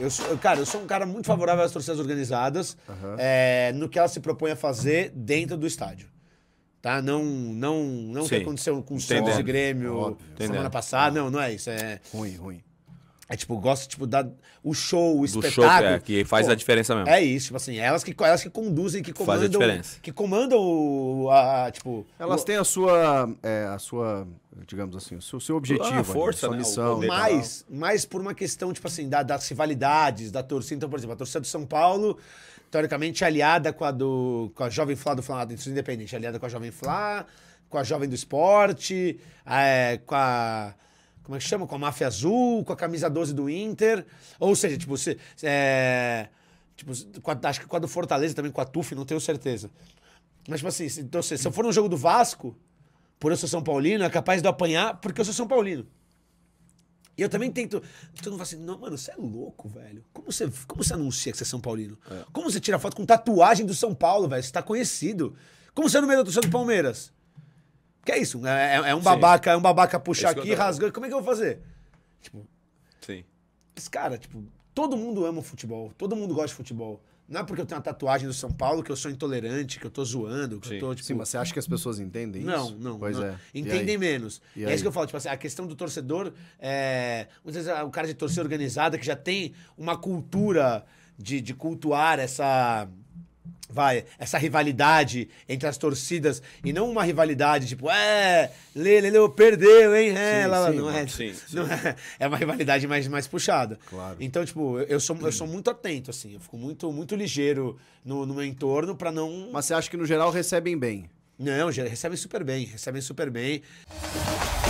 Eu sou, cara, eu sou um cara muito favorável às torcidas organizadas uhum. é, no que elas se propõem a fazer dentro do estádio. Tá? Não, não, não o que aconteceu com o Santos e Grêmio Óbvio. semana Entendendo. passada. Não, não é isso. É... Ruim, ruim. É tipo, gosta tipo da o show, o Do espetáculo. Show, é, que faz Pô, a diferença mesmo. É isso, tipo assim, elas que elas que conduzem, que comandam, faz a diferença. que comandam a, a tipo, elas o... têm a sua é, a sua, digamos assim, o seu, seu ah, objetivo, a força, a sua né? missão. Mais, mais por uma questão tipo assim, da, das rivalidades, da torcida, então, por exemplo, a torcida do São Paulo teoricamente aliada com a do com a Jovem Flá do Flamengo Independente, aliada com a Jovem Flá, com a Jovem do Esporte, é, com a como é que chama? Com a máfia azul, com a camisa 12 do Inter. Ou seja, tipo, se, é, tipo a, acho que com a do Fortaleza também, com a TUF, não tenho certeza. Mas, tipo assim, se, então, se, se eu for no jogo do Vasco, por eu ser São Paulino, é capaz de eu apanhar porque eu sou São Paulino. E eu também tento. Todo então mundo fala assim, não, mano, você é louco, velho. Como você, como você anuncia que você é São Paulino? É. Como você tira foto com tatuagem do São Paulo, velho? Você tá conhecido. Como você é no meio da torcida do Palmeiras? Que é isso, é, é, é um babaca, Sim. é um babaca é puxar aqui, rasgando. Como é que eu vou fazer? Tipo. Sim. Mas, cara, tipo, todo mundo ama futebol, todo mundo gosta de futebol. Não é porque eu tenho uma tatuagem do São Paulo que eu sou intolerante, que eu tô zoando, que Sim. eu tô, tipo... Sim, mas você acha que as pessoas entendem não, isso? Não, pois não. Pois é. Entendem menos. E, é isso que eu falo, tipo assim, a questão do torcedor é... Muitas vezes ah, o cara de torcida organizada que já tem uma cultura de, de cultuar essa vai, essa rivalidade entre as torcidas e não uma rivalidade tipo, é, Lele, Lele perdeu, hein? É, sim, lá, sim, não, é, sim, não é, é, uma rivalidade mais, mais puxada. Claro. Então, tipo, eu sou, eu sou muito atento, assim, eu fico muito, muito ligeiro no, no meu entorno para não. Mas você acha que no geral recebem bem? Não, recebem super bem, recebem super bem.